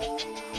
you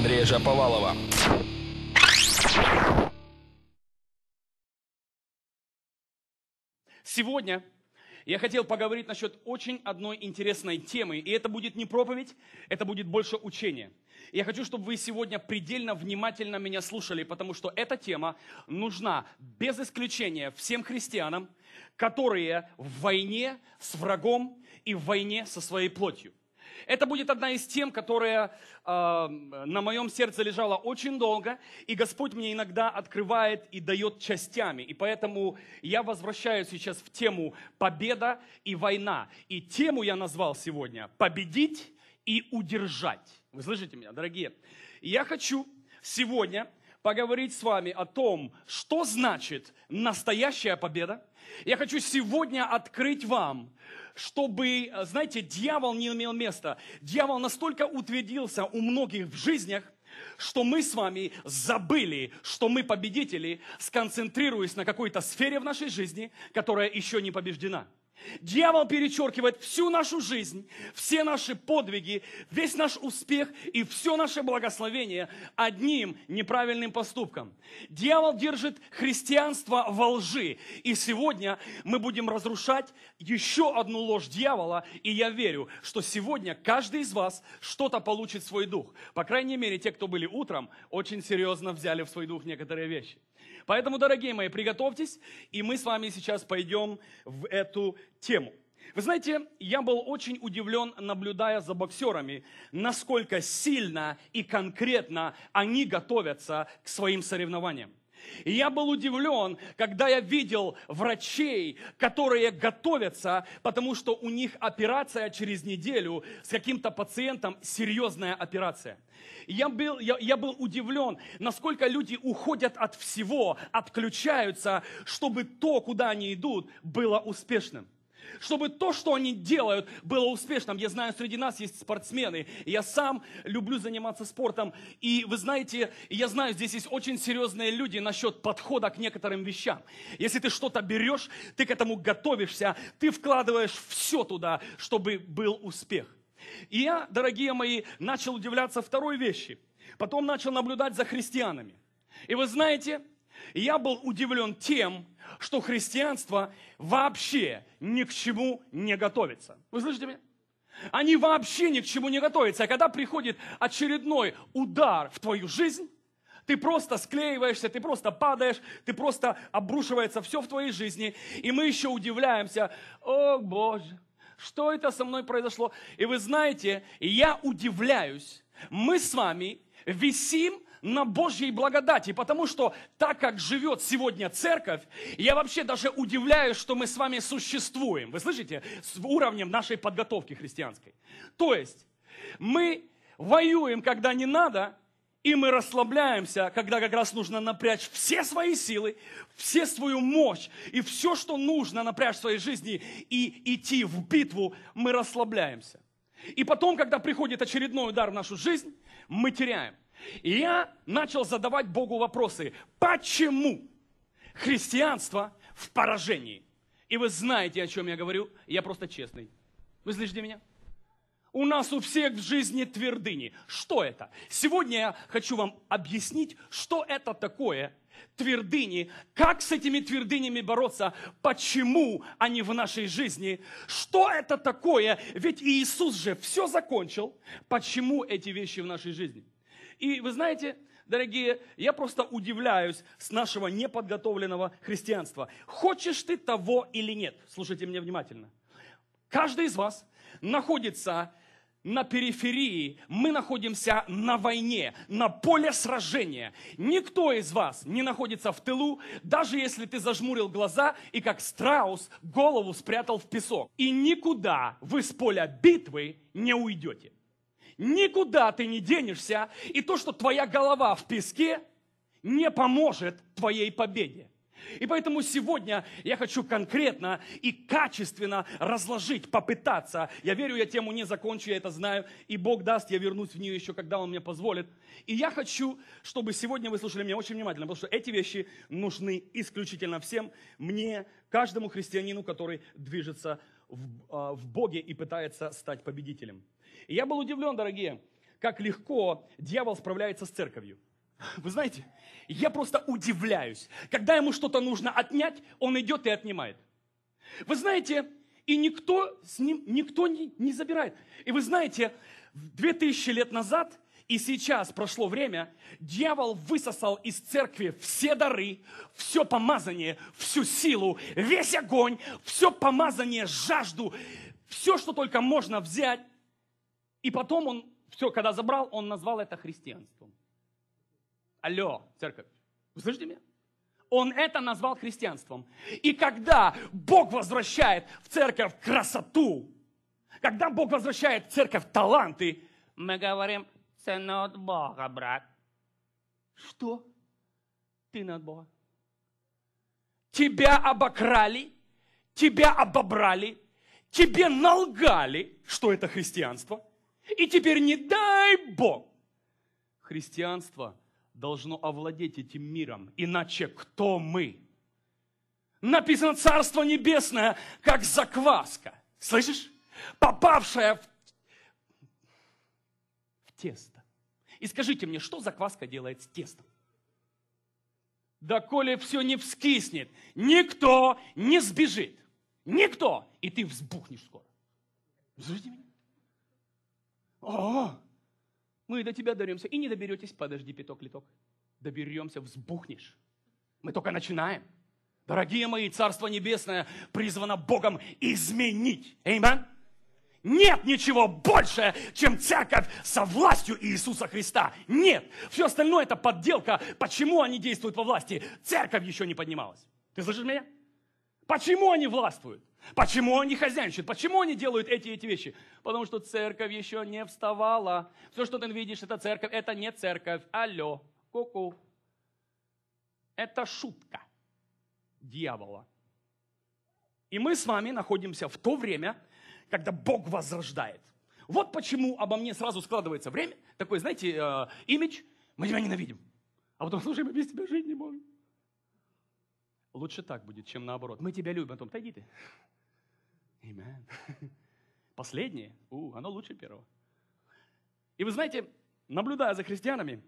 Андрея Жаповалова. Сегодня я хотел поговорить насчет очень одной интересной темы. И это будет не проповедь, это будет больше учение. И я хочу, чтобы вы сегодня предельно внимательно меня слушали, потому что эта тема нужна без исключения всем христианам, которые в войне с врагом и в войне со своей плотью. Это будет одна из тем, которая э, на моем сердце лежала очень долго, и Господь мне иногда открывает и дает частями. И поэтому я возвращаюсь сейчас в тему победа и война. И тему я назвал сегодня «Победить и удержать». Вы слышите меня, дорогие? я хочу сегодня поговорить с вами о том, что значит настоящая победа. Я хочу сегодня открыть вам, чтобы, э, знаете, дьявол не имел места. Дьявол настолько утвердился у многих в жизнях, что мы с вами забыли, что мы победители, сконцентрируясь на какой-то сфере в нашей жизни, которая еще не побеждена. Дьявол перечеркивает всю нашу жизнь, все наши подвиги, весь наш успех и все наше благословение одним неправильным поступком. Дьявол держит христианство во лжи. И сегодня мы будем разрушать еще одну ложь дьявола. И я верю, что сегодня каждый из вас что-то получит в свой дух. По крайней мере, те, кто были утром, очень серьезно взяли в свой дух некоторые вещи. Поэтому, дорогие мои, приготовьтесь, и мы с вами сейчас пойдем в эту тему. Вы знаете, я был очень удивлен, наблюдая за боксерами, насколько сильно и конкретно они готовятся к своим соревнованиям. И я был удивлен, когда я видел врачей, которые готовятся, потому что у них операция через неделю с каким-то пациентом, серьезная операция. я был, я, я был удивлен, насколько люди уходят от всего, отключаются, чтобы то, куда они идут, было успешным чтобы то, что они делают, было успешным. Я знаю, среди нас есть спортсмены. Я сам люблю заниматься спортом. И вы знаете, я знаю, здесь есть очень серьезные люди насчет подхода к некоторым вещам. Если ты что-то берешь, ты к этому готовишься, ты вкладываешь все туда, чтобы был успех. И я, дорогие мои, начал удивляться второй вещи. Потом начал наблюдать за христианами. И вы знаете, и я был удивлен тем, что христианство вообще ни к чему не готовится. Вы слышите меня? Они вообще ни к чему не готовятся. А когда приходит очередной удар в твою жизнь, ты просто склеиваешься, ты просто падаешь, ты просто обрушивается все в твоей жизни. И мы еще удивляемся, о Боже, что это со мной произошло? И вы знаете, я удивляюсь, мы с вами висим на Божьей благодати, потому что так как живет сегодня церковь, я вообще даже удивляюсь, что мы с вами существуем. Вы слышите? С уровнем нашей подготовки христианской. То есть мы воюем, когда не надо, и мы расслабляемся, когда как раз нужно напрячь все свои силы, все свою мощь и все, что нужно напрячь в своей жизни и идти в битву, мы расслабляемся. И потом, когда приходит очередной удар в нашу жизнь, мы теряем. И я начал задавать Богу вопросы. Почему христианство в поражении? И вы знаете, о чем я говорю. Я просто честный. Вы слышите меня? У нас у всех в жизни твердыни. Что это? Сегодня я хочу вам объяснить, что это такое твердыни, как с этими твердынями бороться, почему они в нашей жизни, что это такое, ведь Иисус же все закончил, почему эти вещи в нашей жизни. И вы знаете, дорогие, я просто удивляюсь с нашего неподготовленного христианства. Хочешь ты того или нет? Слушайте меня внимательно. Каждый из вас находится на периферии, мы находимся на войне, на поле сражения. Никто из вас не находится в тылу, даже если ты зажмурил глаза и как страус голову спрятал в песок. И никуда вы с поля битвы не уйдете. Никуда ты не денешься. И то, что твоя голова в песке, не поможет твоей победе. И поэтому сегодня я хочу конкретно и качественно разложить, попытаться. Я верю, я тему не закончу, я это знаю. И Бог даст, я вернусь в нее еще, когда Он мне позволит. И я хочу, чтобы сегодня вы слушали меня очень внимательно, потому что эти вещи нужны исключительно всем, мне, каждому христианину, который движется в, а, в Боге и пытается стать победителем. И я был удивлен, дорогие, как легко дьявол справляется с церковью. Вы знаете, я просто удивляюсь. Когда ему что-то нужно отнять, он идет и отнимает. Вы знаете, и никто с ним, никто не, не забирает. И вы знаете, 2000 лет назад и сейчас прошло время, дьявол высосал из церкви все дары, все помазание, всю силу, весь огонь, все помазание, жажду, все, что только можно взять. И потом он, все, когда забрал, он назвал это христианством. Алло, церковь, вы слышите меня? Он это назвал христианством. И когда Бог возвращает в церковь красоту, когда Бог возвращает в церковь таланты, мы говорим, Це не від Бога, брат. Что? Ты не от Бога. Тебя обокрали, тебя обобрали, тебе налгали, что это христианство. И теперь не дай Бог. Христианство должно овладеть этим миром, иначе кто мы? Написано Царство Небесное, как закваска. Слышишь? Попавшая в тесто. И скажите мне, что закваска делает с тестом? Да коли все не вскиснет, никто не сбежит. Никто. И ты взбухнешь скоро. Слышите меня? О, мы до тебя доберемся. И не доберетесь, подожди пяток-литок. Доберемся, взбухнешь. Мы только начинаем. Дорогие мои, Царство Небесное призвано Богом изменить. Аминь. Нет ничего больше, чем церковь со властью Иисуса Христа. Нет. Все остальное это подделка. Почему они действуют во власти? Церковь еще не поднималась. Ты слышишь меня? Почему они властвуют? Почему они хозяйничают? Почему они делают эти эти вещи? Потому что церковь еще не вставала. Все, что ты видишь, это церковь. Это не церковь. Алло, куку. ку Это шутка дьявола. И мы с вами находимся в то время, когда Бог возрождает. Вот почему обо мне сразу складывается время, такой, знаете, э, имидж, мы тебя ненавидим. А потом, слушай, мы без тебя жить не можем. Лучше так будет, чем наоборот. Мы тебя любим, а потом, да ты. Amen. Последнее, у, оно лучше первого. И вы знаете, наблюдая за христианами,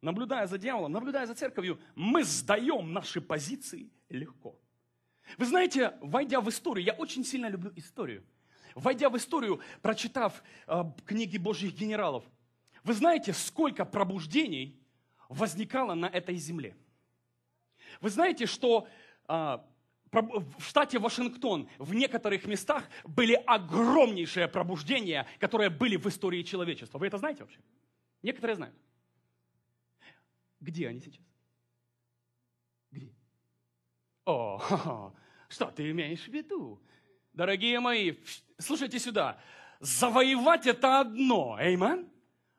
наблюдая за дьяволом, наблюдая за церковью, мы сдаем наши позиции легко. Вы знаете, войдя в историю, я очень сильно люблю историю – Войдя в историю, прочитав э, книги Божьих генералов, вы знаете, сколько пробуждений возникало на этой земле? Вы знаете, что э, в штате Вашингтон в некоторых местах были огромнейшие пробуждения, которые были в истории человечества. Вы это знаете вообще? Некоторые знают. Где они сейчас? Где? О, ха -ха. что ты имеешь в виду? дорогие мои, слушайте сюда, завоевать это одно, эймен?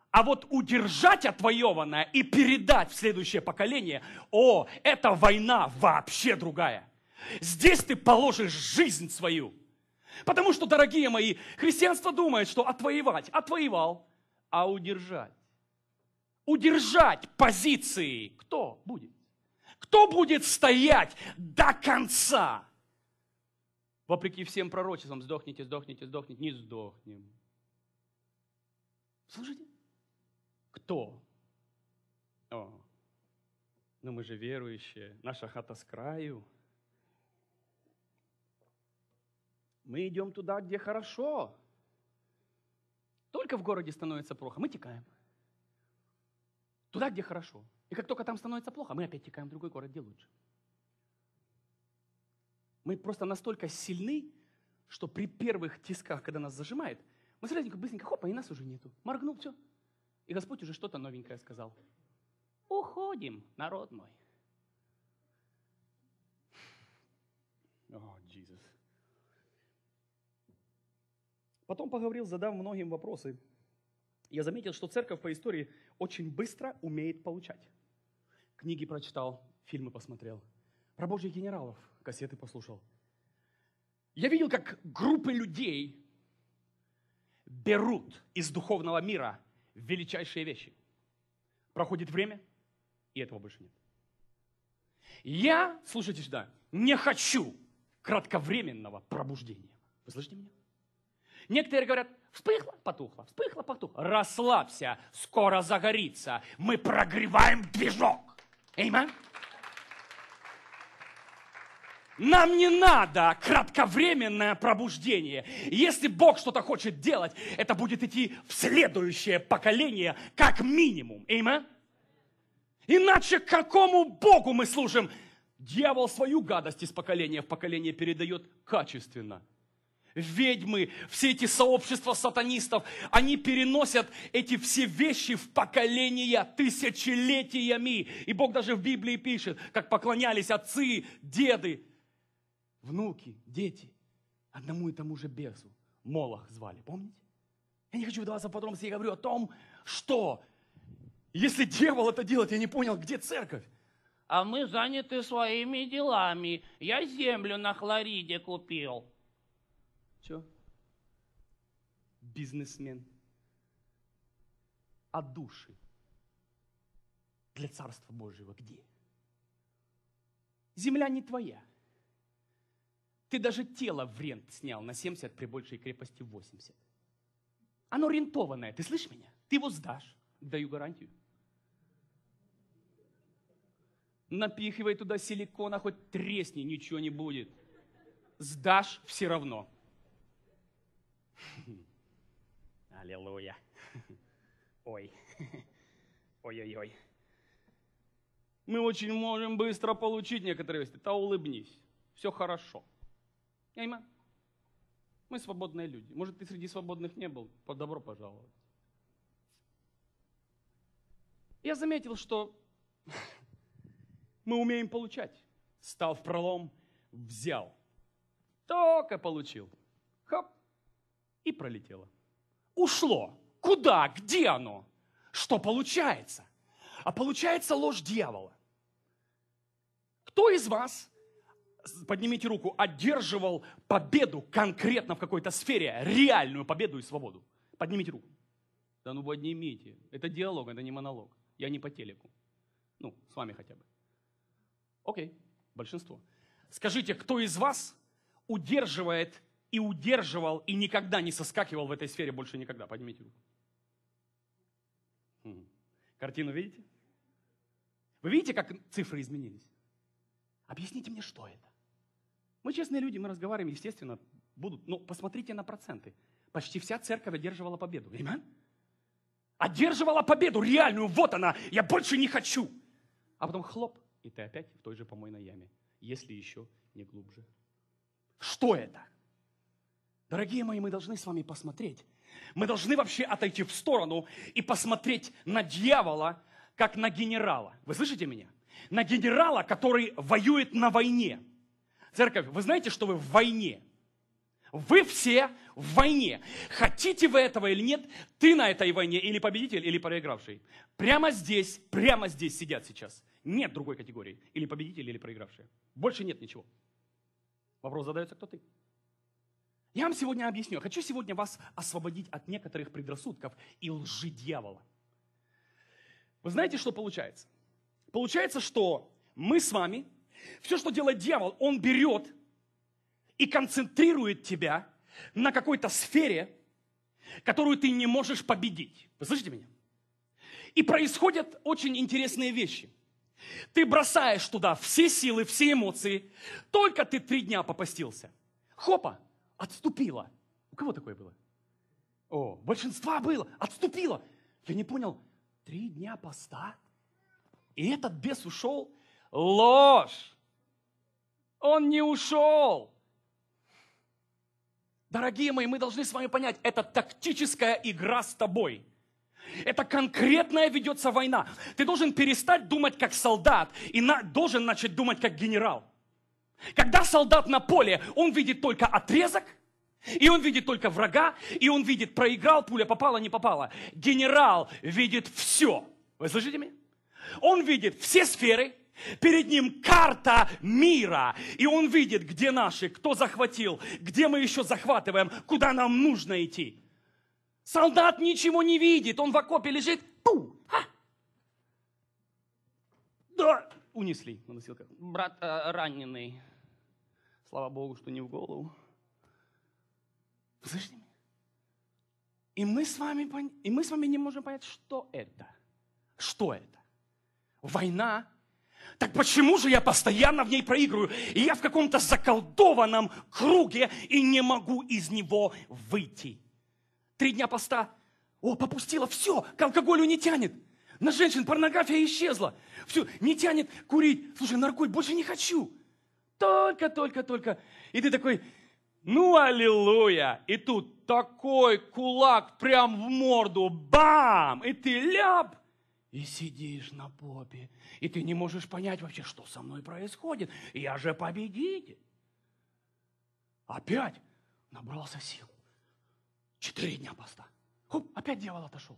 А вот удержать отвоеванное и передать в следующее поколение, о, это война вообще другая. Здесь ты положишь жизнь свою. Потому что, дорогие мои, христианство думает, что отвоевать, отвоевал, а удержать. Удержать позиции кто будет? Кто будет стоять до конца? Вопреки всем пророчествам, сдохните, сдохните, сдохните, не сдохнем. Слушайте, кто? О, ну мы же верующие, наша хата с краю. Мы идем туда, где хорошо. Только в городе становится плохо, мы текаем. Туда, где хорошо. И как только там становится плохо, мы опять текаем в другой город, где лучше. Мы просто настолько сильны, что при первых тисках, когда нас зажимает, мы сразу быстренько, хоп, и нас уже нету. Моргнул, все. И Господь уже что-то новенькое сказал. Уходим, народ мой. О, oh, Иисус. Потом поговорил, задав многим вопросы. Я заметил, что церковь по истории очень быстро умеет получать. Книги прочитал, фильмы посмотрел – про божьих генералов кассеты послушал. Я видел, как группы людей берут из духовного мира величайшие вещи. Проходит время, и этого больше нет. Я, слушайте сюда, не хочу кратковременного пробуждения. Вы слышите меня? Некоторые говорят, вспыхло, потухло, вспыхло, потухло. Расслабься, скоро загорится. Мы прогреваем движок. Эйман? Нам не надо кратковременное пробуждение. Если Бог что-то хочет делать, это будет идти в следующее поколение как минимум. Имя? Иначе какому Богу мы служим? Дьявол свою гадость из поколения в поколение передает качественно. Ведьмы, все эти сообщества сатанистов, они переносят эти все вещи в поколения тысячелетиями. И Бог даже в Библии пишет, как поклонялись отцы, деды, внуки, дети одному и тому же бесу. Молох звали, помните? Я не хочу вдаваться в подробности, я говорю о том, что если дьявол это делает, я не понял, где церковь? А мы заняты своими делами. Я землю на Хлориде купил. Че? Бизнесмен. А души для Царства Божьего где? Земля не твоя. Ты даже тело в рент снял на 70 при большей крепости 80. Оно рентованное, ты слышишь меня? Ты его сдашь, даю гарантию. Напихивай туда силикона, хоть тресни, ничего не будет. Сдашь все равно. Аллилуйя. Ой. Ой-ой-ой. Мы очень можем быстро получить некоторые вести. Та улыбнись. Все хорошо. Понимаете? Мы свободные люди. Может, ты среди свободных не был? По добро пожаловать. Я заметил, что мы умеем получать. Стал в пролом, взял. Только получил. Хоп. И пролетело. Ушло. Куда? Где оно? Что получается? А получается ложь дьявола. Кто из вас поднимите руку, одерживал победу конкретно в какой-то сфере, реальную победу и свободу? Поднимите руку. Да ну поднимите. Это диалог, это не монолог. Я не по телеку. Ну, с вами хотя бы. Окей, большинство. Скажите, кто из вас удерживает и удерживал, и никогда не соскакивал в этой сфере больше никогда? Поднимите руку. Угу. Картину видите? Вы видите, как цифры изменились? Объясните мне, что это? Мы честные люди, мы разговариваем, естественно, будут. Но ну, посмотрите на проценты. Почти вся церковь одерживала победу. Понимаете? Одерживала победу реальную, вот она, я больше не хочу. А потом хлоп, и ты опять в той же помойной яме, если еще не глубже. Что это? Дорогие мои, мы должны с вами посмотреть. Мы должны вообще отойти в сторону и посмотреть на дьявола, как на генерала. Вы слышите меня? На генерала, который воюет на войне. Церковь, вы знаете, что вы в войне? Вы все в войне. Хотите вы этого или нет, ты на этой войне или победитель, или проигравший. Прямо здесь, прямо здесь сидят сейчас. Нет другой категории. Или победитель, или проигравший. Больше нет ничего. Вопрос задается, кто ты? Я вам сегодня объясню. Я хочу сегодня вас освободить от некоторых предрассудков и лжи дьявола. Вы знаете, что получается? Получается, что мы с вами все, что делает дьявол, он берет и концентрирует тебя на какой-то сфере, которую ты не можешь победить. Вы слышите меня? И происходят очень интересные вещи. Ты бросаешь туда все силы, все эмоции. Только ты три дня попастился. Хопа, отступила. У кого такое было? О, большинства было. Отступило. Я не понял, три дня поста? И этот бес ушел, ложь. Он не ушел. Дорогие мои, мы должны с вами понять, это тактическая игра с тобой. Это конкретная ведется война. Ты должен перестать думать как солдат и на, должен начать думать как генерал. Когда солдат на поле, он видит только отрезок, и он видит только врага, и он видит, проиграл, пуля попала, не попала. Генерал видит все. Вы слышите меня? Он видит все сферы, Перед ним карта мира. И он видит, где наши, кто захватил, где мы еще захватываем, куда нам нужно идти. Солдат ничего не видит, он в окопе лежит. Пу! Ха! Да, унесли на носилках. Брат э, раненый. Слава Богу, что не в голову. Слышите меня? И мы, с вами, пон... и мы с вами не можем понять, что это. Что это? Война так почему же я постоянно в ней проигрываю? И я в каком-то заколдованном круге и не могу из него выйти. Три дня поста. О, попустила, все, к алкоголю не тянет. На женщин порнография исчезла. Все, не тянет курить. Слушай, наркотик больше не хочу. Только, только, только. И ты такой, ну, аллилуйя! И тут такой кулак прям в морду, бам! И ты ляп! И сидишь на попе, и ты не можешь понять вообще, что со мной происходит. Я же победитель. Опять набрался сил. Четыре дня поста. Хоп, опять дьявол отошел.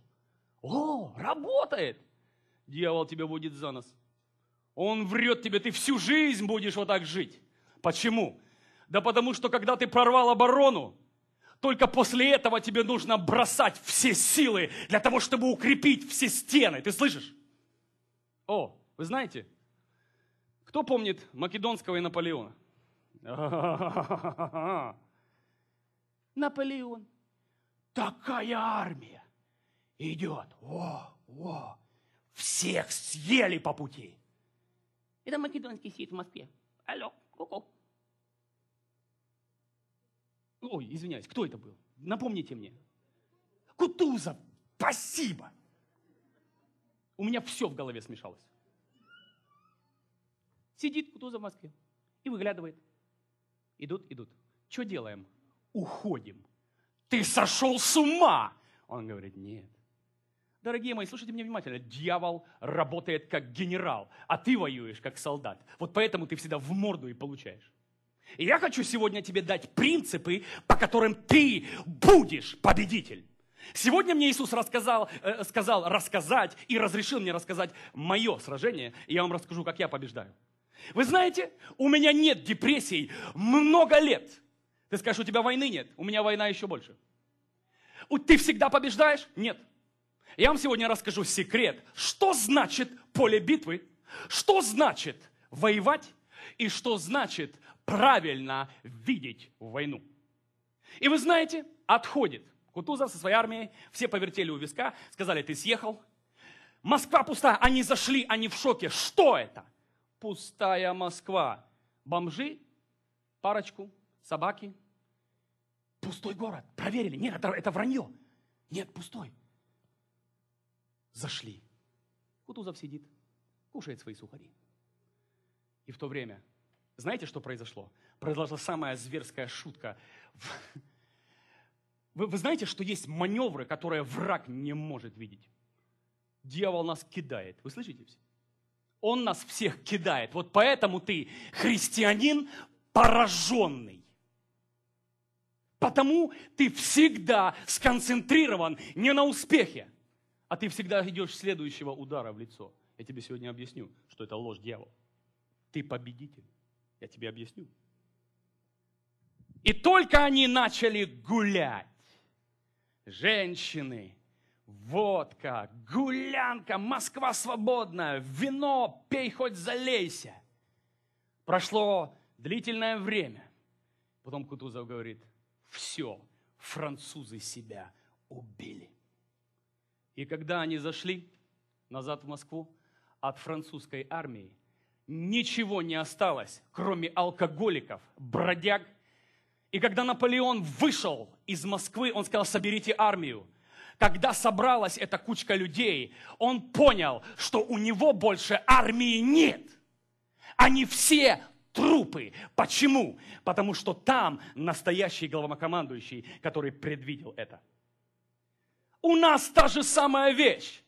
О, работает! Дьявол тебя будет за нос. Он врет тебе, ты всю жизнь будешь вот так жить. Почему? Да потому что, когда ты прорвал оборону, только после этого тебе нужно бросать все силы для того, чтобы укрепить все стены. Ты слышишь? О, вы знаете, кто помнит Македонского и Наполеона? Наполеон. Такая армия идет. О, о, всех съели по пути. Это македонский сидит в Москве. Алло, ку-ку. Ой, извиняюсь, кто это был? Напомните мне. Кутузов, спасибо! У меня все в голове смешалось. Сидит Кутузов в Москве и выглядывает. Идут, идут. Что делаем? Уходим. Ты сошел с ума! Он говорит, нет. Дорогие мои, слушайте меня внимательно. Дьявол работает как генерал, а ты воюешь как солдат. Вот поэтому ты всегда в морду и получаешь. И я хочу сегодня тебе дать принципы, по которым ты будешь победитель. Сегодня мне Иисус рассказал, э, сказал рассказать и разрешил мне рассказать мое сражение, и я вам расскажу, как я побеждаю. Вы знаете, у меня нет депрессий много лет. Ты скажешь, у тебя войны нет, у меня война еще больше. Ты всегда побеждаешь? Нет. Я вам сегодня расскажу секрет, что значит поле битвы, что значит воевать и что значит правильно видеть войну. И вы знаете, отходит Кутузов со своей армией, все повертели у виска, сказали, ты съехал, Москва пуста, они зашли, они в шоке, что это? Пустая Москва, бомжи, парочку, собаки, пустой город, проверили, нет, это, это вранье, нет, пустой. Зашли. Кутузов сидит, кушает свои сухари. И в то время знаете, что произошло? Произошла самая зверская шутка. Вы, вы знаете, что есть маневры, которые враг не может видеть? Дьявол нас кидает. Вы слышите все? Он нас всех кидает. Вот поэтому ты христианин пораженный. Потому ты всегда сконцентрирован не на успехе, а ты всегда идешь следующего удара в лицо. Я тебе сегодня объясню, что это ложь дьявола. Ты победитель. Я тебе объясню. И только они начали гулять. Женщины, водка, гулянка, Москва свободная, вино, пей хоть залейся. Прошло длительное время. Потом Кутузов говорит, все, французы себя убили. И когда они зашли назад в Москву, от французской армии ничего не осталось, кроме алкоголиков, бродяг. И когда Наполеон вышел из Москвы, он сказал, соберите армию. Когда собралась эта кучка людей, он понял, что у него больше армии нет. Они все трупы. Почему? Потому что там настоящий главнокомандующий, который предвидел это. У нас та же самая вещь.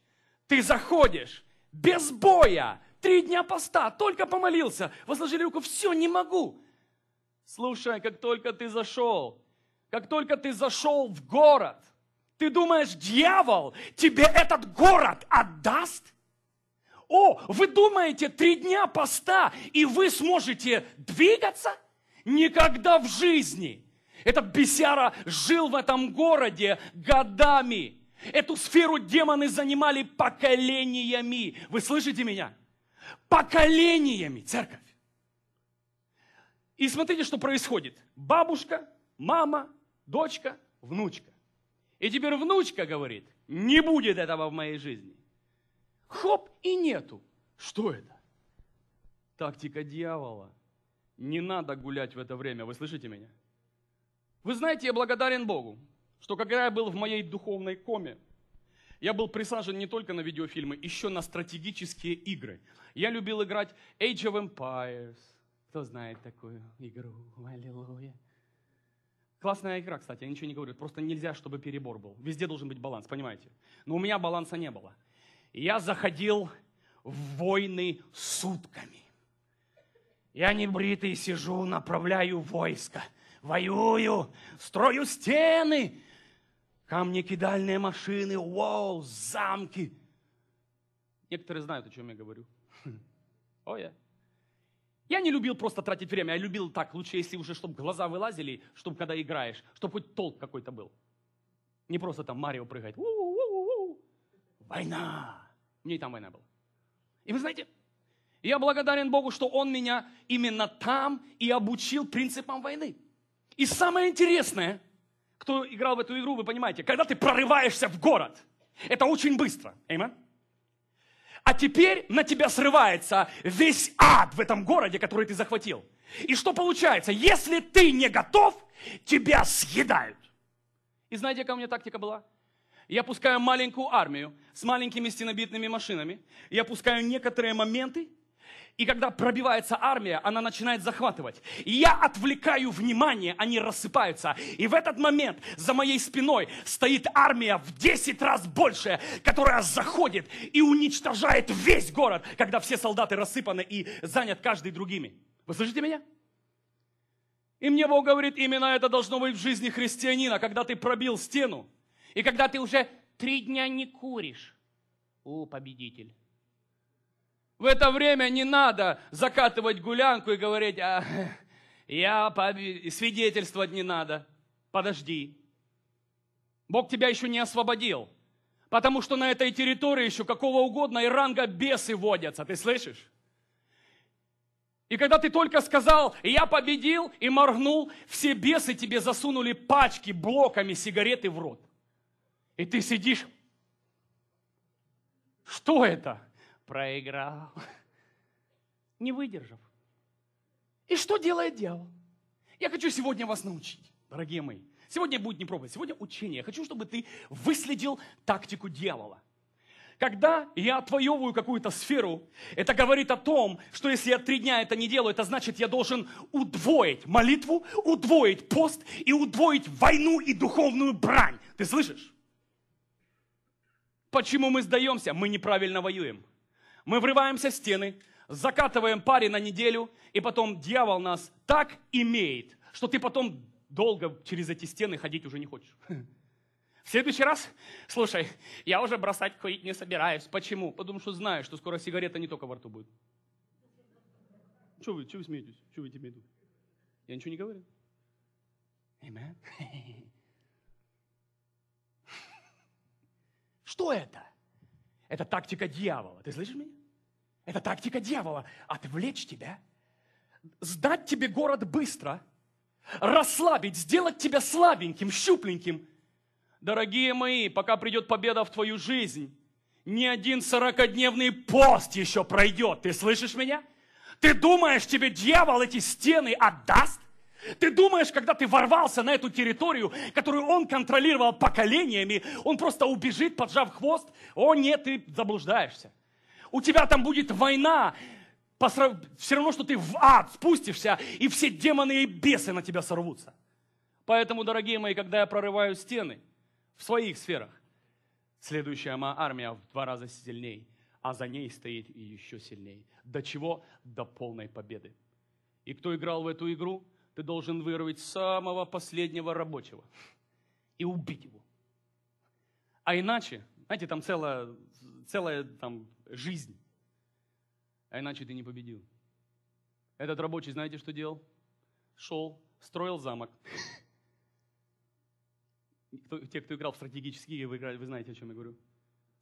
Ты заходишь без боя, Три дня поста, только помолился, возложили руку, все, не могу. Слушай, как только ты зашел, как только ты зашел в город, ты думаешь, дьявол тебе этот город отдаст? О, вы думаете, три дня поста, и вы сможете двигаться? Никогда в жизни. Этот бесяра жил в этом городе годами. Эту сферу демоны занимали поколениями. Вы слышите меня? поколениями церковь. И смотрите, что происходит. Бабушка, мама, дочка, внучка. И теперь внучка говорит, не будет этого в моей жизни. Хоп, и нету. Что это? Тактика дьявола. Не надо гулять в это время, вы слышите меня? Вы знаете, я благодарен Богу, что когда я был в моей духовной коме, я был присажен не только на видеофильмы, еще на стратегические игры. Я любил играть Age of Empires. Кто знает такую игру? Аллилуйя. Классная игра, кстати, я ничего не говорю. Просто нельзя, чтобы перебор был. Везде должен быть баланс, понимаете? Но у меня баланса не было. Я заходил в войны сутками. Я не бритый сижу, направляю войско, воюю, строю стены, камни кидальные машины, вау, замки. Некоторые знают, о чем я говорю. О, я. Я не любил просто тратить время, я любил так, лучше, если уже, чтобы глаза вылазили, чтобы когда играешь, чтобы хоть толк какой-то был. Не просто там Марио прыгает. У-у-у-у-у. Война! Мне и там война была. И вы знаете, я благодарен Богу, что Он меня именно там и обучил принципам войны. И самое интересное – кто играл в эту игру, вы понимаете, когда ты прорываешься в город, это очень быстро. Эймен? А теперь на тебя срывается весь ад в этом городе, который ты захватил. И что получается? Если ты не готов, тебя съедают. И знаете, какая у меня тактика была? Я пускаю маленькую армию с маленькими стенобитными машинами. Я пускаю некоторые моменты, и когда пробивается армия, она начинает захватывать. И я отвлекаю внимание, они рассыпаются. И в этот момент за моей спиной стоит армия в 10 раз больше, которая заходит и уничтожает весь город, когда все солдаты рассыпаны и занят каждый другими. Вы слышите меня? И мне Бог говорит, именно это должно быть в жизни христианина, когда ты пробил стену, и когда ты уже три дня не куришь. О, победитель! В это время не надо закатывать гулянку и говорить, а, я поб... свидетельствовать не надо. Подожди. Бог тебя еще не освободил. Потому что на этой территории еще какого угодно и ранга бесы водятся. Ты слышишь? И когда ты только сказал, я победил и моргнул, все бесы тебе засунули пачки блоками сигареты в рот. И ты сидишь. Что это? проиграл, не выдержав. И что делает дьявол? Я хочу сегодня вас научить, дорогие мои. Сегодня будет не проповедь, сегодня учение. Я хочу, чтобы ты выследил тактику дьявола. Когда я отвоевываю какую-то сферу, это говорит о том, что если я три дня это не делаю, это значит, я должен удвоить молитву, удвоить пост и удвоить войну и духовную брань. Ты слышишь? Почему мы сдаемся? Мы неправильно воюем. Мы врываемся в стены, закатываем пари на неделю, и потом дьявол нас так имеет, что ты потом долго через эти стены ходить уже не хочешь. В следующий раз, слушай, я уже бросать курить не собираюсь. Почему? Потому что знаю, что скоро сигарета не только во рту будет. Чего вы, чего вы смеетесь? Чего вы тебе идут? Я ничего не говорю. Amen. Что это? Это тактика дьявола. Ты слышишь меня? Это тактика дьявола. Отвлечь тебя, сдать тебе город быстро, расслабить, сделать тебя слабеньким, щупленьким. Дорогие мои, пока придет победа в твою жизнь, ни один сорокодневный пост еще пройдет. Ты слышишь меня? Ты думаешь, тебе дьявол эти стены отдаст? Ты думаешь, когда ты ворвался на эту территорию, которую он контролировал поколениями, он просто убежит, поджав хвост? О нет, ты заблуждаешься. У тебя там будет война, все равно, что ты в ад спустишься, и все демоны и бесы на тебя сорвутся. Поэтому, дорогие мои, когда я прорываю стены в своих сферах, следующая моя армия в два раза сильней, а за ней стоит еще сильней. До чего? До полной победы. И кто играл в эту игру? ты должен вырвать самого последнего рабочего и убить его. А иначе, знаете, там целая, целая там, жизнь. А иначе ты не победил. Этот рабочий, знаете, что делал? Шел, строил замок. Те, кто играл в стратегические игры, вы знаете, о чем я говорю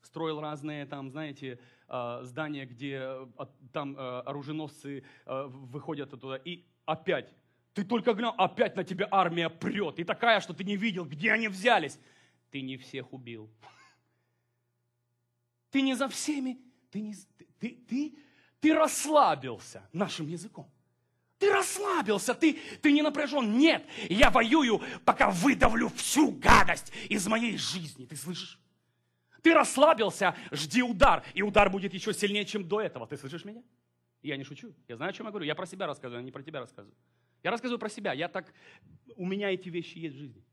строил разные там, знаете, а, здания, где а, там а, оруженосцы выходят оттуда. И опять ты только гнал, опять на тебя армия прет. И такая, что ты не видел, где они взялись. Ты не всех убил. Ты не за всеми, ты, не, ты, ты, ты расслабился нашим языком. Ты расслабился, ты, ты не напряжен. Нет, я воюю, пока выдавлю всю гадость из моей жизни. Ты слышишь? Ты расслабился, жди удар. И удар будет еще сильнее, чем до этого. Ты слышишь меня? Я не шучу. Я знаю, о чем я говорю. Я про себя рассказываю, а не про тебя рассказываю. Я рассказываю про себя. Я так... У меня эти вещи есть в жизни.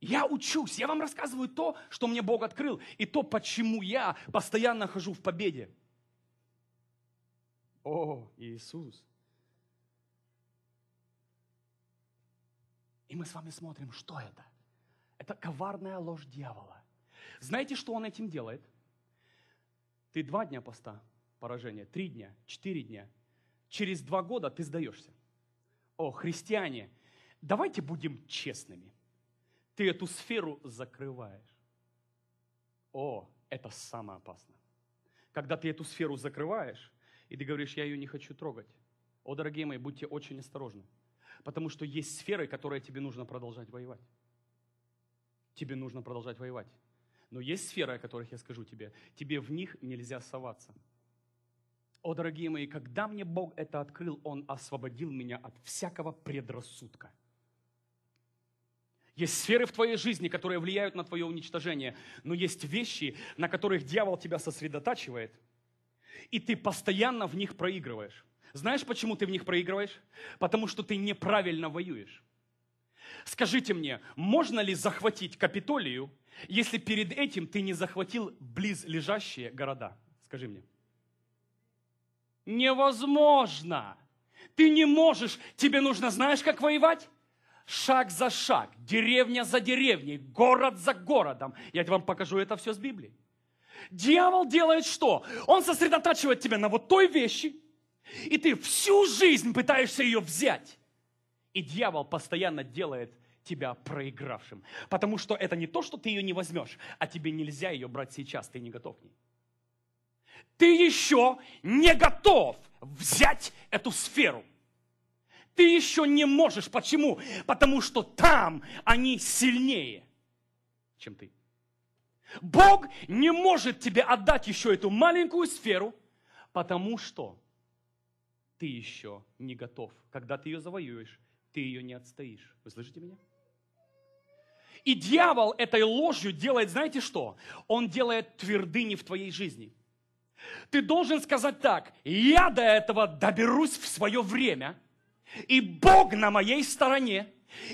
Я учусь, я вам рассказываю то, что мне Бог открыл, и то, почему я постоянно хожу в победе. О, Иисус! И мы с вами смотрим, что это. Это коварная ложь дьявола. Знаете, что он этим делает? Ты два дня поста поражения, три дня, четыре дня, через два года ты сдаешься. О, христиане, давайте будем честными. Ты эту сферу закрываешь. О, это самое опасное. Когда ты эту сферу закрываешь, и ты говоришь, я ее не хочу трогать. О, дорогие мои, будьте очень осторожны. Потому что есть сферы, которые тебе нужно продолжать воевать. Тебе нужно продолжать воевать. Но есть сферы, о которых я скажу тебе. Тебе в них нельзя соваться. О, дорогие мои, когда мне Бог это открыл, Он освободил меня от всякого предрассудка. Есть сферы в твоей жизни, которые влияют на твое уничтожение, но есть вещи, на которых дьявол тебя сосредотачивает, и ты постоянно в них проигрываешь. Знаешь, почему ты в них проигрываешь? Потому что ты неправильно воюешь. Скажите мне, можно ли захватить Капитолию, если перед этим ты не захватил близлежащие города? Скажи мне невозможно. Ты не можешь, тебе нужно, знаешь, как воевать? Шаг за шаг, деревня за деревней, город за городом. Я вам покажу это все с Библии. Дьявол делает что? Он сосредотачивает тебя на вот той вещи, и ты всю жизнь пытаешься ее взять. И дьявол постоянно делает тебя проигравшим. Потому что это не то, что ты ее не возьмешь, а тебе нельзя ее брать сейчас, ты не готов к ней ты еще не готов взять эту сферу. Ты еще не можешь. Почему? Потому что там они сильнее, чем ты. Бог не может тебе отдать еще эту маленькую сферу, потому что ты еще не готов. Когда ты ее завоюешь, ты ее не отстоишь. Вы слышите меня? И дьявол этой ложью делает, знаете что? Он делает твердыни в твоей жизни. Ты должен сказать так, я до этого доберусь в свое время, и Бог на моей стороне,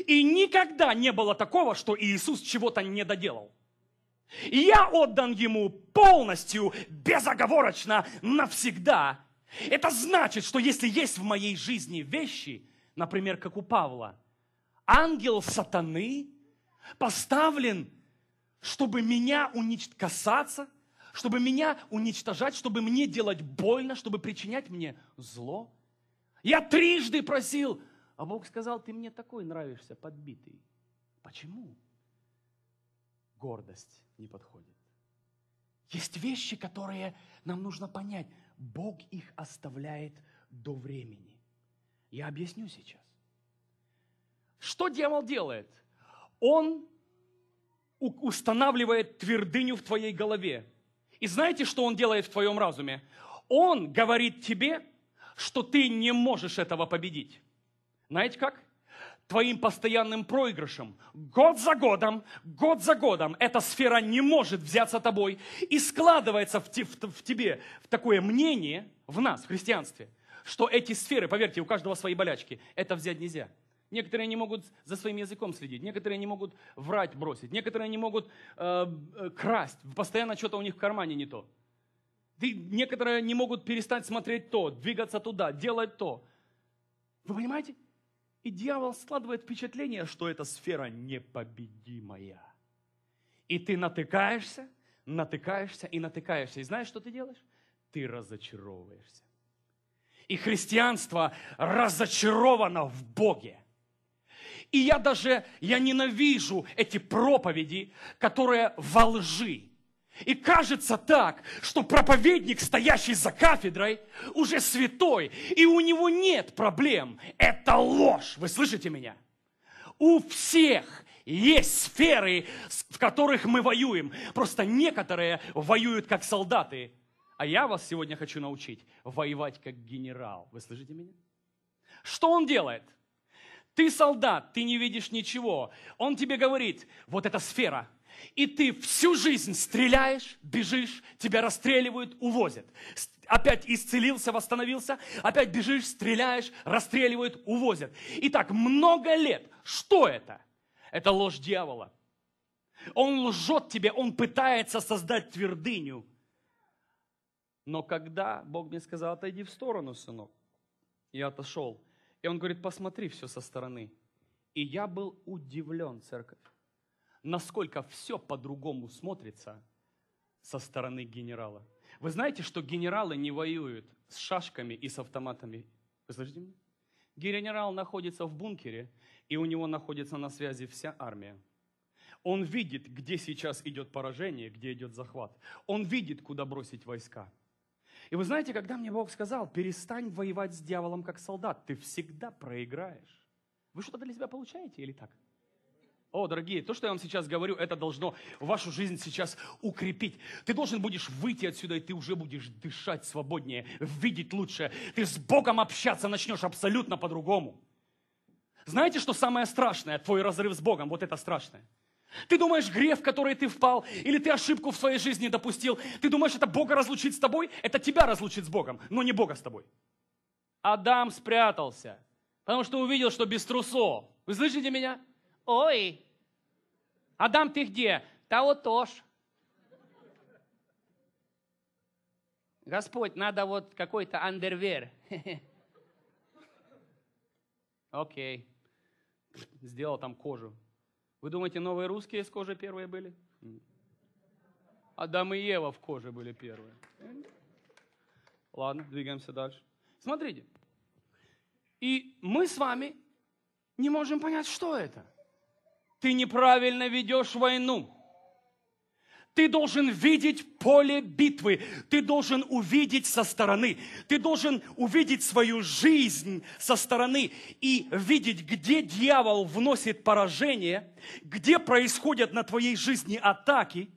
и никогда не было такого, что Иисус чего-то не доделал. Я отдан Ему полностью, безоговорочно, навсегда. Это значит, что если есть в моей жизни вещи, например, как у Павла, ангел сатаны поставлен, чтобы меня уничтожить, касаться – чтобы меня уничтожать, чтобы мне делать больно, чтобы причинять мне зло. Я трижды просил, а Бог сказал, ты мне такой нравишься, подбитый. Почему? Гордость не подходит. Есть вещи, которые нам нужно понять. Бог их оставляет до времени. Я объясню сейчас. Что дьявол делает? Он устанавливает твердыню в твоей голове. И знаете, что он делает в твоем разуме? Он говорит тебе, что ты не можешь этого победить. Знаете как? Твоим постоянным проигрышем, год за годом, год за годом, эта сфера не может взяться тобой и складывается в, в, в тебе в такое мнение, в нас, в христианстве, что эти сферы, поверьте, у каждого свои болячки, это взять нельзя – Некоторые не могут за своим языком следить, некоторые не могут врать бросить, некоторые не могут э, э, красть, постоянно что-то у них в кармане не то. Ты, некоторые не могут перестать смотреть то, двигаться туда, делать то. Вы понимаете? И дьявол складывает впечатление, что эта сфера непобедимая. И ты натыкаешься, натыкаешься и натыкаешься. И знаешь, что ты делаешь? Ты разочаровываешься. И христианство разочаровано в Боге. И я даже, я ненавижу эти проповеди, которые во лжи. И кажется так, что проповедник, стоящий за кафедрой, уже святой, и у него нет проблем. Это ложь, вы слышите меня? У всех есть сферы, в которых мы воюем. Просто некоторые воюют как солдаты, а я вас сегодня хочу научить воевать как генерал. Вы слышите меня? Что он делает? Ты солдат, ты не видишь ничего. Он тебе говорит, вот эта сфера. И ты всю жизнь стреляешь, бежишь, тебя расстреливают, увозят. Опять исцелился, восстановился, опять бежишь, стреляешь, расстреливают, увозят. И так много лет. Что это? Это ложь дьявола. Он лжет тебе, он пытается создать твердыню. Но когда Бог мне сказал, отойди в сторону, сынок, я отошел. И он говорит, посмотри все со стороны. И я был удивлен, церковь, насколько все по-другому смотрится со стороны генерала. Вы знаете, что генералы не воюют с шашками и с автоматами? Вы слышите меня? Генерал находится в бункере, и у него находится на связи вся армия. Он видит, где сейчас идет поражение, где идет захват. Он видит, куда бросить войска. И вы знаете, когда мне Бог сказал, перестань воевать с дьяволом как солдат, ты всегда проиграешь. Вы что-то для себя получаете или так? О, дорогие, то, что я вам сейчас говорю, это должно вашу жизнь сейчас укрепить. Ты должен будешь выйти отсюда, и ты уже будешь дышать свободнее, видеть лучше. Ты с Богом общаться начнешь абсолютно по-другому. Знаете, что самое страшное? Твой разрыв с Богом. Вот это страшное. Ты думаешь, грех, в который ты впал, или ты ошибку в своей жизни допустил, ты думаешь, это Бога разлучить с тобой? Это тебя разлучить с Богом, но не Бога с тобой. Адам спрятался, потому что увидел, что без трусов. Вы слышите меня? Ой, Адам, ты где? Та вот тоже. Господь, надо вот какой-то андервер. Окей. Сделал там кожу. Вы думаете, новые русские из кожи первые были? Адам и Ева в коже были первые. Ладно, двигаемся дальше. Смотрите. И мы с вами не можем понять, что это. Ты неправильно ведешь войну. Ты должен видеть поле битвы. Ты должен увидеть со стороны. Ты должен увидеть свою жизнь со стороны и видеть, где дьявол вносит поражение, где происходят на твоей жизни атаки.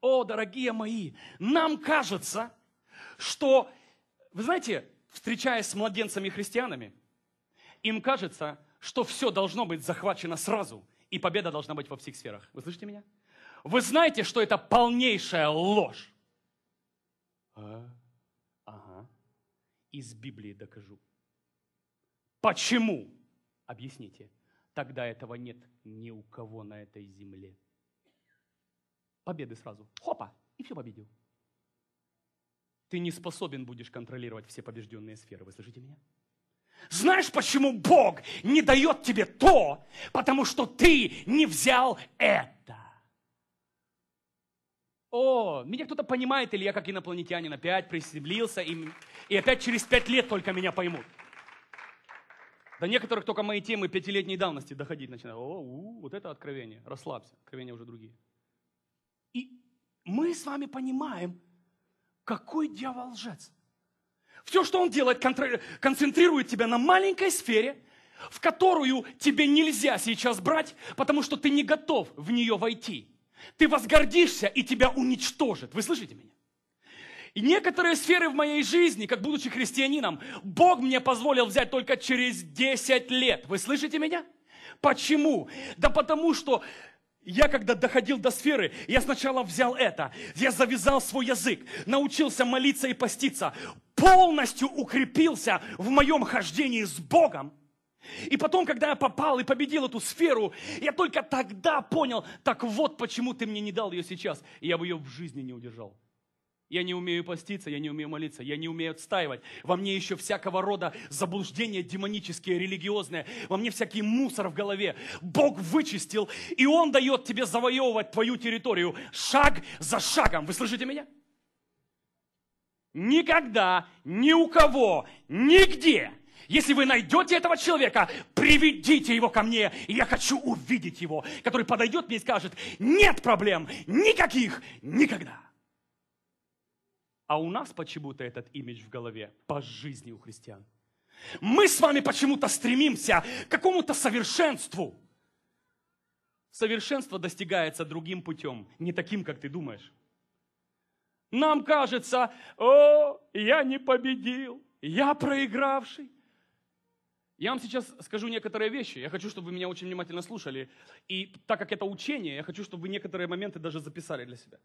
О, дорогие мои, нам кажется, что, вы знаете, встречаясь с младенцами-христианами, им кажется, что все должно быть захвачено сразу, и победа должна быть во всех сферах. Вы слышите меня? Вы знаете, что это полнейшая ложь. А? Ага. Из Библии докажу. Почему? Объясните. Тогда этого нет ни у кого на этой земле. Победы сразу. Хопа! И все победил. Ты не способен будешь контролировать все побежденные сферы. Вы слышите меня? Знаешь, почему Бог не дает тебе то? Потому что ты не взял это о, меня кто-то понимает, или я как инопланетянин опять приземлился, и, и опять через пять лет только меня поймут. До некоторых только мои темы пятилетней давности доходить начинают. О, у, вот это откровение. Расслабься, откровения уже другие. И мы с вами понимаем, какой дьявол лжец. Все, что он делает, концентрирует тебя на маленькой сфере, в которую тебе нельзя сейчас брать, потому что ты не готов в нее войти. Ты возгордишься, и тебя уничтожит. Вы слышите меня? И некоторые сферы в моей жизни, как будучи христианином, Бог мне позволил взять только через 10 лет. Вы слышите меня? Почему? Да потому что я когда доходил до сферы, я сначала взял это, я завязал свой язык, научился молиться и поститься, полностью укрепился в моем хождении с Богом – и потом, когда я попал и победил эту сферу, я только тогда понял, так вот почему ты мне не дал ее сейчас, и я бы ее в жизни не удержал. Я не умею поститься, я не умею молиться, я не умею отстаивать. Во мне еще всякого рода заблуждения демонические, религиозные. Во мне всякий мусор в голове. Бог вычистил, и Он дает тебе завоевывать твою территорию шаг за шагом. Вы слышите меня? Никогда, ни у кого, нигде если вы найдете этого человека, приведите его ко мне, и я хочу увидеть его, который подойдет мне и скажет, нет проблем, никаких, никогда. А у нас почему-то этот имидж в голове по жизни у христиан. Мы с вами почему-то стремимся к какому-то совершенству. Совершенство достигается другим путем, не таким, как ты думаешь. Нам кажется, о, я не победил, я проигравший. Я вам сейчас скажу некоторые вещи. Я хочу, чтобы вы меня очень внимательно слушали. И так как это учение, я хочу, чтобы вы некоторые моменты даже записали для себя.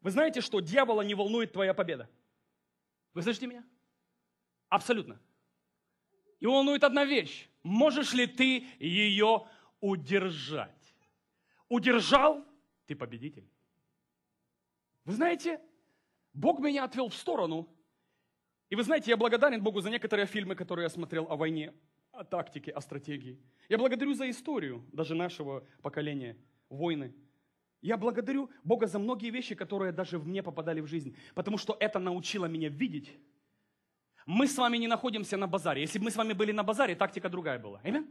Вы знаете, что дьявола не волнует твоя победа? Вы слышите меня? Абсолютно. И волнует одна вещь. Можешь ли ты ее удержать? Удержал – ты победитель. Вы знаете, Бог меня отвел в сторону – и вы знаете, я благодарен Богу за некоторые фильмы, которые я смотрел о войне, о тактике, о стратегии. Я благодарю за историю даже нашего поколения, войны. Я благодарю Бога за многие вещи, которые даже в мне попадали в жизнь, потому что это научило меня видеть. Мы с вами не находимся на базаре. Если бы мы с вами были на базаре, тактика другая была. Аминь?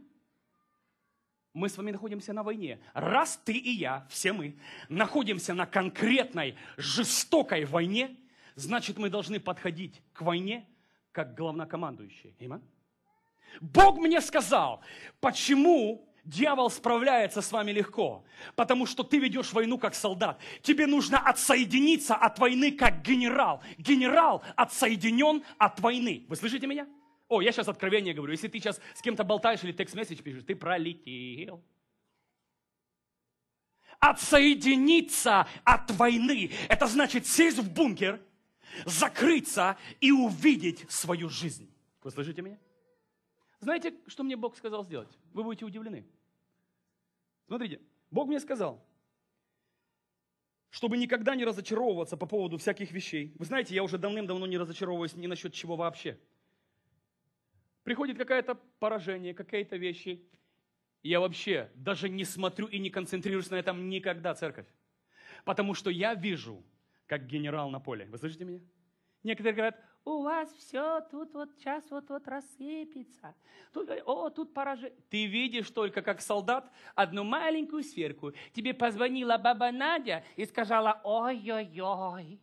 Мы с вами находимся на войне. Раз ты и я, все мы, находимся на конкретной жестокой войне – Значит, мы должны подходить к войне как главнокомандующие. Имя? Бог мне сказал, почему Дьявол справляется с вами легко, потому что ты ведешь войну как солдат. Тебе нужно отсоединиться от войны как генерал. Генерал отсоединен от войны. Вы слышите меня? О, я сейчас откровение говорю. Если ты сейчас с кем-то болтаешь или текст-месседж пишешь, ты пролетел. Отсоединиться от войны. Это значит сесть в бункер – закрыться и увидеть свою жизнь. Вы слышите меня? Знаете, что мне Бог сказал сделать? Вы будете удивлены. Смотрите, Бог мне сказал, чтобы никогда не разочаровываться по поводу всяких вещей. Вы знаете, я уже давным-давно не разочаровываюсь ни насчет чего вообще. Приходит какое-то поражение, какие-то вещи. Я вообще даже не смотрю и не концентрируюсь на этом никогда, церковь. Потому что я вижу, как генерал на поле. Вы слышите меня? Некоторые говорят, у вас все тут вот сейчас вот-вот рассыпется. Тут, э, о, тут поражи. Ты видишь только, как солдат, одну маленькую сферку. Тебе позвонила баба Надя и сказала, ой-ой-ой.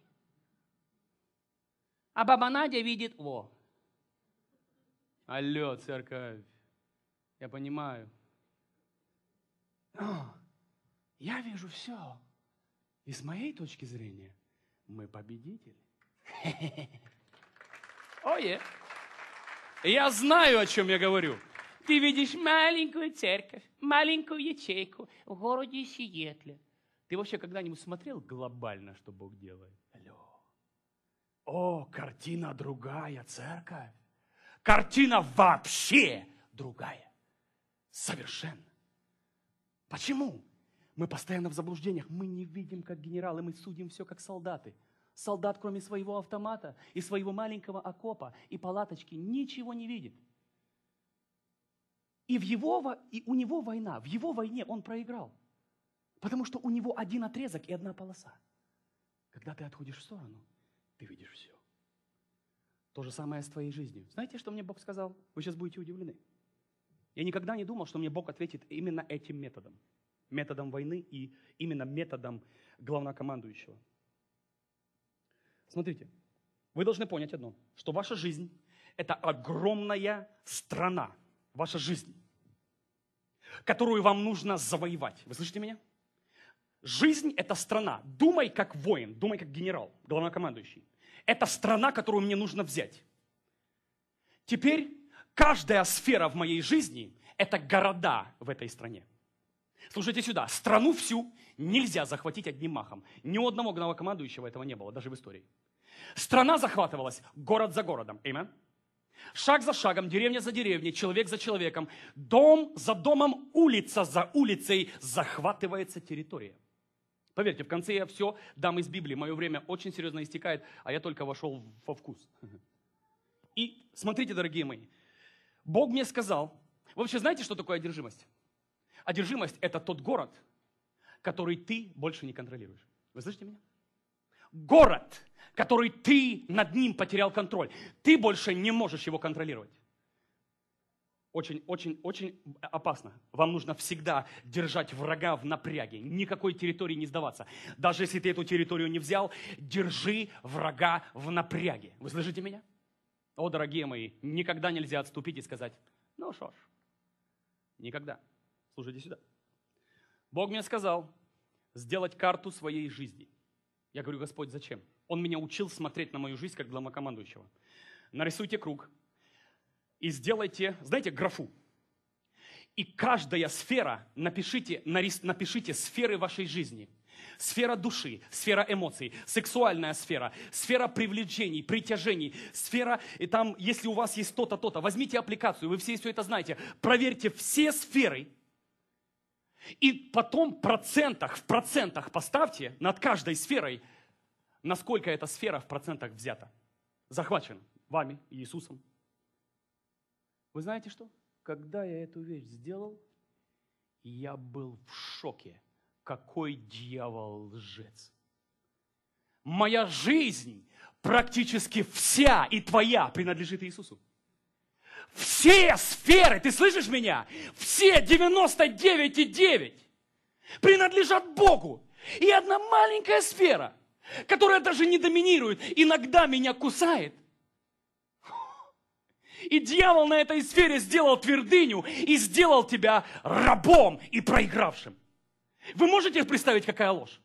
А баба Надя видит, о. Алло, церковь, я понимаю. Но я вижу все. И с моей точки зрения мы победители. Ое. Я знаю, о чем я говорю. Ты видишь маленькую церковь, маленькую ячейку в городе Сиетле. Ты вообще когда-нибудь смотрел глобально, что Бог делает? Алло. О, картина другая, церковь. Картина вообще другая. Совершенно. Почему? Мы постоянно в заблуждениях, мы не видим, как генералы, мы судим все, как солдаты. Солдат, кроме своего автомата и своего маленького окопа и палаточки, ничего не видит. И, в его, и у него война, в его войне он проиграл. Потому что у него один отрезок и одна полоса. Когда ты отходишь в сторону, ты видишь все. То же самое с твоей жизнью. Знаете, что мне Бог сказал? Вы сейчас будете удивлены. Я никогда не думал, что мне Бог ответит именно этим методом методом войны и именно методом главнокомандующего. Смотрите, вы должны понять одно, что ваша жизнь – это огромная страна, ваша жизнь, которую вам нужно завоевать. Вы слышите меня? Жизнь – это страна. Думай как воин, думай как генерал, главнокомандующий. Это страна, которую мне нужно взять. Теперь каждая сфера в моей жизни – это города в этой стране. Слушайте сюда, страну всю нельзя захватить одним махом. Ни у одного главнокомандующего этого не было, даже в истории. Страна захватывалась город за городом. Amen. Шаг за шагом, деревня за деревней, человек за человеком, дом за домом, улица за улицей захватывается территория. Поверьте, в конце я все дам из Библии. Мое время очень серьезно истекает, а я только вошел во вкус. И смотрите, дорогие мои, Бог мне сказал, вы вообще знаете, что такое одержимость? Одержимость – это тот город, который ты больше не контролируешь. Вы слышите меня? Город, который ты над ним потерял контроль. Ты больше не можешь его контролировать. Очень, очень, очень опасно. Вам нужно всегда держать врага в напряге. Никакой территории не сдаваться. Даже если ты эту территорию не взял, держи врага в напряге. Вы слышите меня? О, дорогие мои, никогда нельзя отступить и сказать, ну что ж, никогда. Слушайте сюда. Бог мне сказал сделать карту своей жизни. Я говорю, Господь, зачем? Он меня учил смотреть на мою жизнь как главнокомандующего. Нарисуйте круг и сделайте, знаете, графу. И каждая сфера, напишите, нарис, напишите сферы вашей жизни. Сфера души, сфера эмоций, сексуальная сфера, сфера привлечений, притяжений, сфера, и там, если у вас есть то-то, то-то, возьмите аппликацию, вы все все это знаете, проверьте все сферы, и потом в процентах, в процентах поставьте над каждой сферой, насколько эта сфера в процентах взята, захвачена вами, Иисусом. Вы знаете что? Когда я эту вещь сделал, я был в шоке. Какой дьявол лжец. Моя жизнь практически вся и твоя принадлежит Иисусу. Все сферы, ты слышишь меня? Все 99,9 принадлежат Богу. И одна маленькая сфера, которая даже не доминирует, иногда меня кусает. И дьявол на этой сфере сделал твердыню и сделал тебя рабом и проигравшим. Вы можете представить, какая ложь?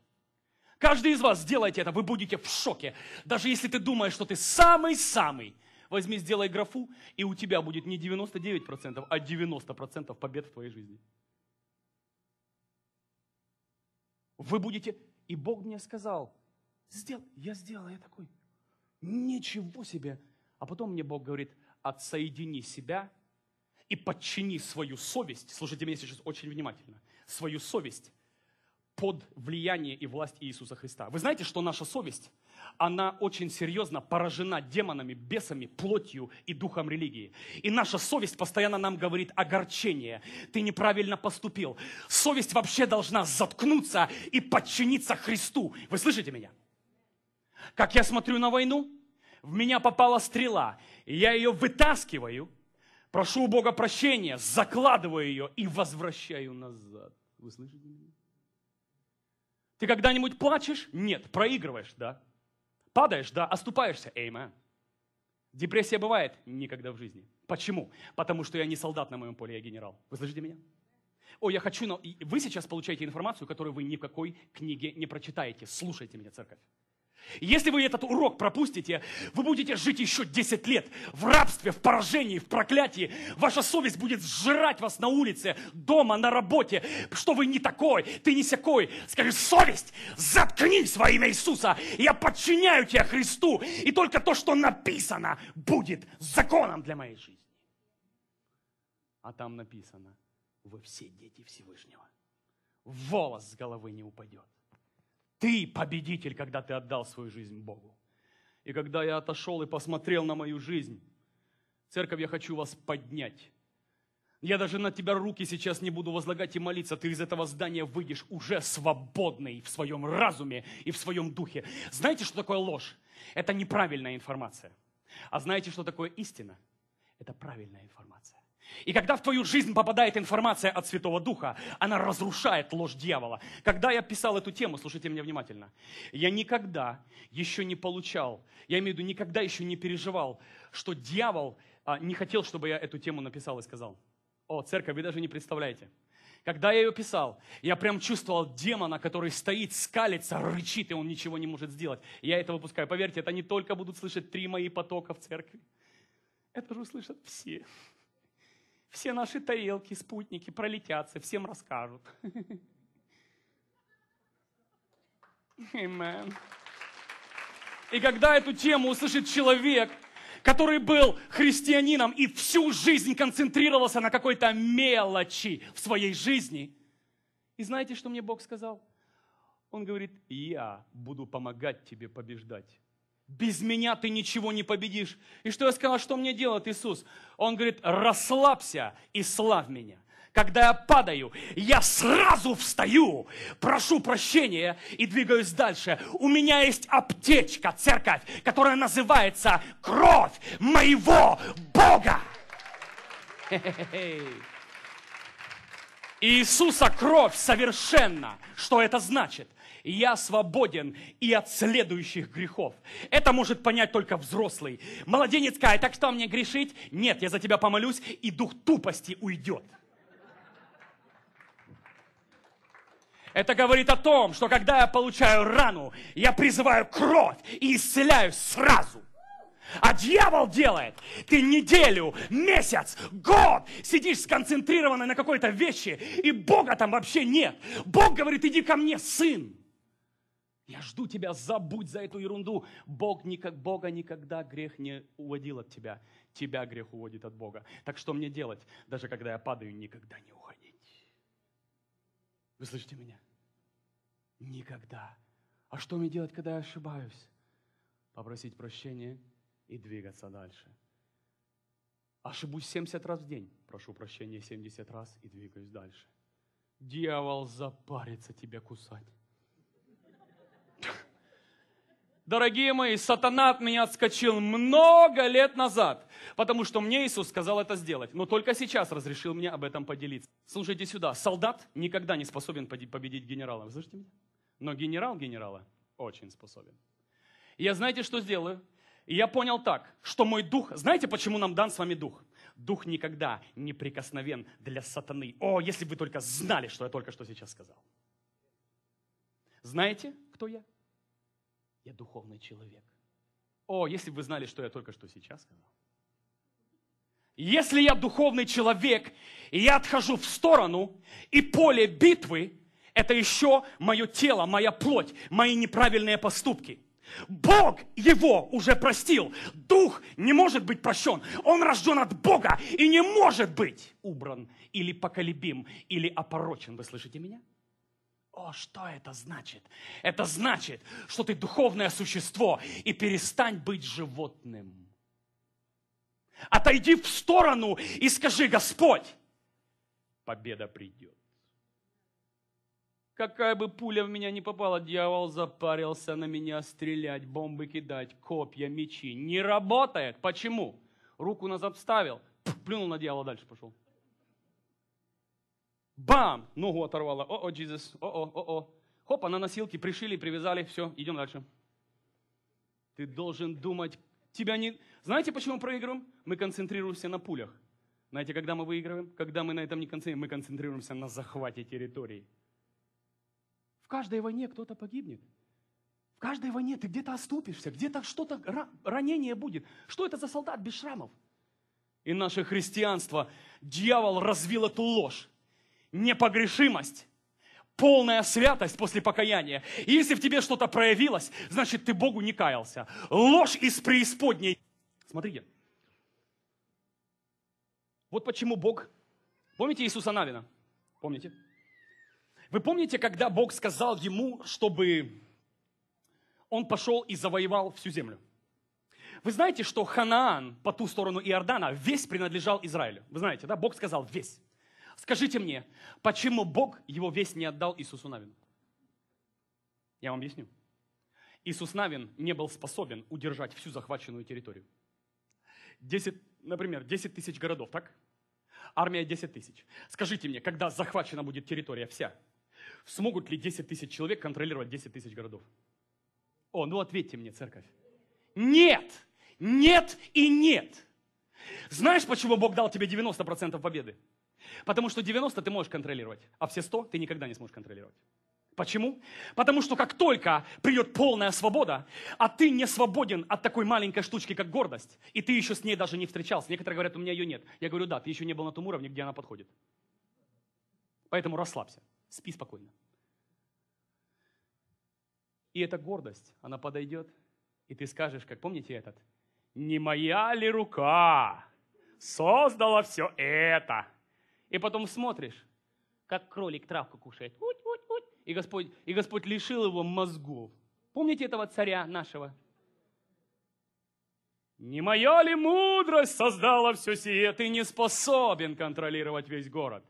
Каждый из вас сделайте это, вы будете в шоке. Даже если ты думаешь, что ты самый-самый, Возьми, сделай графу, и у тебя будет не 99%, а 90% побед в твоей жизни. Вы будете... И Бог мне сказал, Сдел... я сделал, я такой, ничего себе. А потом мне Бог говорит, отсоедини себя и подчини свою совесть, слушайте меня сейчас очень внимательно, свою совесть под влияние и власть Иисуса Христа. Вы знаете, что наша совесть, она очень серьезно поражена демонами, бесами, плотью и духом религии. И наша совесть постоянно нам говорит огорчение. Ты неправильно поступил. Совесть вообще должна заткнуться и подчиниться Христу. Вы слышите меня? Как я смотрю на войну, в меня попала стрела, я ее вытаскиваю, прошу у Бога прощения, закладываю ее и возвращаю назад. Вы слышите меня? Ты когда-нибудь плачешь? Нет. Проигрываешь? Да. Падаешь? Да. Оступаешься? Эймен. Депрессия бывает? Никогда в жизни. Почему? Потому что я не солдат на моем поле, я генерал. Вы слышите меня? О, я хочу, но вы сейчас получаете информацию, которую вы ни в какой книге не прочитаете. Слушайте меня, церковь. Если вы этот урок пропустите, вы будете жить еще 10 лет в рабстве, в поражении, в проклятии. Ваша совесть будет сжирать вас на улице, дома, на работе, что вы не такой, ты не сякой. Скажи, совесть, заткнись во имя Иисуса. Я подчиняю тебя Христу, и только то, что написано, будет законом для моей жизни. А там написано, вы все дети Всевышнего. Волос с головы не упадет. Ты победитель, когда ты отдал свою жизнь Богу. И когда я отошел и посмотрел на мою жизнь, церковь, я хочу вас поднять. Я даже на тебя руки сейчас не буду возлагать и молиться. Ты из этого здания выйдешь уже свободный в своем разуме и в своем духе. Знаете, что такое ложь? Это неправильная информация. А знаете, что такое истина? Это правильная информация. И когда в твою жизнь попадает информация от Святого Духа, она разрушает ложь дьявола. Когда я писал эту тему, слушайте меня внимательно, я никогда еще не получал, я имею в виду, никогда еще не переживал, что дьявол а, не хотел, чтобы я эту тему написал и сказал. О, церковь, вы даже не представляете. Когда я ее писал, я прям чувствовал демона, который стоит, скалится, рычит, и он ничего не может сделать. Я это выпускаю. Поверьте, это не только будут слышать три мои потока в церкви. Это же услышат все. Все наши тарелки, спутники пролетятся, всем расскажут. Amen. И когда эту тему услышит человек, который был христианином и всю жизнь концентрировался на какой-то мелочи в своей жизни, и знаете, что мне Бог сказал? Он говорит, я буду помогать тебе побеждать. Без меня ты ничего не победишь. И что я сказал, что мне делает Иисус? Он говорит, расслабься и славь меня. Когда я падаю, я сразу встаю, прошу прощения и двигаюсь дальше. У меня есть аптечка, церковь, которая называется кровь моего Бога. Иисуса кровь совершенно. Что это значит? я свободен и от следующих грехов. Это может понять только взрослый. Младенец кает, так что мне грешить? Нет, я за тебя помолюсь, и дух тупости уйдет. Это говорит о том, что когда я получаю рану, я призываю кровь и исцеляюсь сразу. А дьявол делает. Ты неделю, месяц, год сидишь сконцентрированный на какой-то вещи, и Бога там вообще нет. Бог говорит, иди ко мне, сын. Я жду тебя, забудь за эту ерунду. Бог никак, Бога никогда грех не уводил от тебя. Тебя грех уводит от Бога. Так что мне делать, даже когда я падаю, никогда не уходить? Вы слышите меня? Никогда. А что мне делать, когда я ошибаюсь? Попросить прощения и двигаться дальше. Ошибусь 70 раз в день, прошу прощения 70 раз и двигаюсь дальше. Дьявол запарится тебя кусать. дорогие мои, сатана от меня отскочил много лет назад, потому что мне Иисус сказал это сделать, но только сейчас разрешил мне об этом поделиться. Слушайте сюда, солдат никогда не способен победить генерала, вы слышите меня? Но генерал генерала очень способен. я знаете, что сделаю? я понял так, что мой дух, знаете, почему нам дан с вами дух? Дух никогда не прикосновен для сатаны. О, если бы вы только знали, что я только что сейчас сказал. Знаете, кто я? Я духовный человек. О, если бы вы знали, что я только что сейчас сказал. Если я духовный человек, и я отхожу в сторону, и поле битвы – это еще мое тело, моя плоть, мои неправильные поступки. Бог его уже простил. Дух не может быть прощен. Он рожден от Бога и не может быть убран или поколебим, или опорочен. Вы слышите меня? О, что это значит? Это значит, что ты духовное существо и перестань быть животным. Отойди в сторону и скажи, Господь, победа придет. Какая бы пуля в меня не попала, дьявол запарился на меня стрелять, бомбы кидать, копья, мечи. Не работает. Почему? Руку назад вставил, плюнул на дьявола, дальше пошел. Бам! Ногу оторвала. О-о, Иисус, о-о, о-о. Хопа, на носилки пришили, привязали, все, идем дальше. Ты должен думать, тебя не... Знаете, почему мы проигрываем? Мы концентрируемся на пулях. Знаете, когда мы выигрываем? Когда мы на этом не концентрируемся, мы концентрируемся на захвате территории. В каждой войне кто-то погибнет. В каждой войне ты где-то оступишься, где-то что-то, ранение будет. Что это за солдат без шрамов? И наше христианство, дьявол развил эту ложь непогрешимость, полная святость после покаяния. И если в тебе что-то проявилось, значит, ты Богу не каялся. Ложь из преисподней. Смотрите. Вот почему Бог... Помните Иисуса Навина? Помните? Вы помните, когда Бог сказал ему, чтобы он пошел и завоевал всю землю? Вы знаете, что Ханаан по ту сторону Иордана весь принадлежал Израилю. Вы знаете, да? Бог сказал весь. Скажите мне, почему Бог его весь не отдал Иисусу Навину? Я вам объясню. Иисус Навин не был способен удержать всю захваченную территорию. 10, например, 10 тысяч городов, так? Армия 10 тысяч. Скажите мне, когда захвачена будет территория вся, смогут ли 10 тысяч человек контролировать 10 тысяч городов? О, ну ответьте мне, церковь. Нет! Нет и нет! Знаешь, почему Бог дал тебе 90% победы? Потому что 90 ты можешь контролировать, а все 100 ты никогда не сможешь контролировать. Почему? Потому что как только придет полная свобода, а ты не свободен от такой маленькой штучки, как гордость, и ты еще с ней даже не встречался. Некоторые говорят, у меня ее нет. Я говорю, да, ты еще не был на том уровне, где она подходит. Поэтому расслабься, спи спокойно. И эта гордость, она подойдет, и ты скажешь, как помните этот, не моя ли рука создала все это? И потом смотришь, как кролик травку кушает. Уть, уть, уть. И, Господь, и Господь лишил его мозгов. Помните этого царя нашего? Не моя ли мудрость создала все сие? Ты не способен контролировать весь город.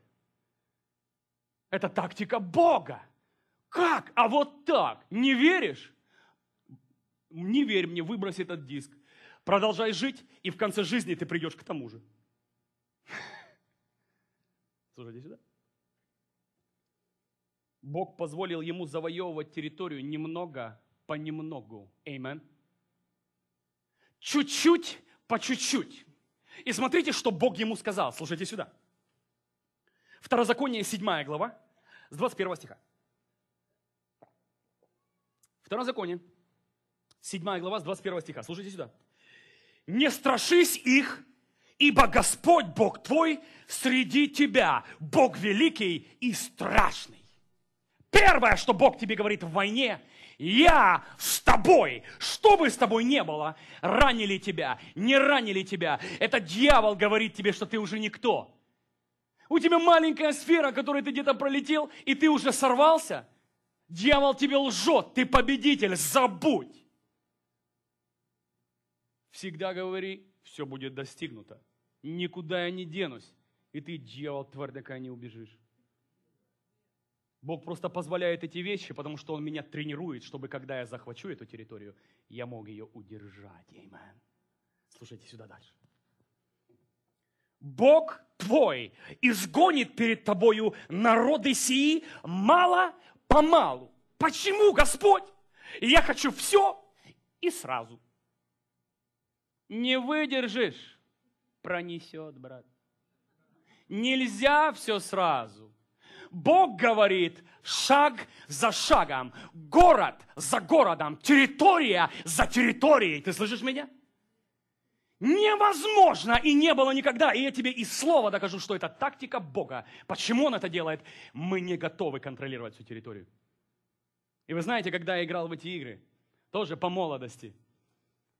Это тактика Бога. Как? А вот так. Не веришь? Не верь мне, выбрось этот диск. Продолжай жить, и в конце жизни ты придешь к тому же. Слушай, иди сюда. Бог позволил ему завоевывать территорию немного понемногу. Amen. Чуть-чуть по чуть-чуть. И смотрите, что Бог ему сказал. Слушайте сюда. Второзаконие, 7 глава, с 21 стиха. Второзаконие, 7 глава, с 21 стиха. Слушайте сюда. «Не страшись их, Ибо Господь Бог твой среди тебя, Бог великий и страшный. Первое, что Бог тебе говорит в войне, я с тобой, что бы с тобой не было, ранили тебя, не ранили тебя. Это дьявол говорит тебе, что ты уже никто. У тебя маленькая сфера, которую ты где-то пролетел, и ты уже сорвался. Дьявол тебе лжет, ты победитель, забудь. Всегда говори, все будет достигнуто. Никуда я не денусь. И ты, дьявол, тварь, твердока не убежишь. Бог просто позволяет эти вещи, потому что Он меня тренирует, чтобы когда я захвачу эту территорию, я мог ее удержать. Amen. Слушайте сюда дальше. Бог твой изгонит перед тобою народы сии мало помалу. Почему, Господь? Я хочу все и сразу. Не выдержишь пронесет, брат. Нельзя все сразу. Бог говорит шаг за шагом, город за городом, территория за территорией. Ты слышишь меня? Невозможно и не было никогда. И я тебе из слова докажу, что это тактика Бога. Почему Он это делает? Мы не готовы контролировать всю территорию. И вы знаете, когда я играл в эти игры, тоже по молодости –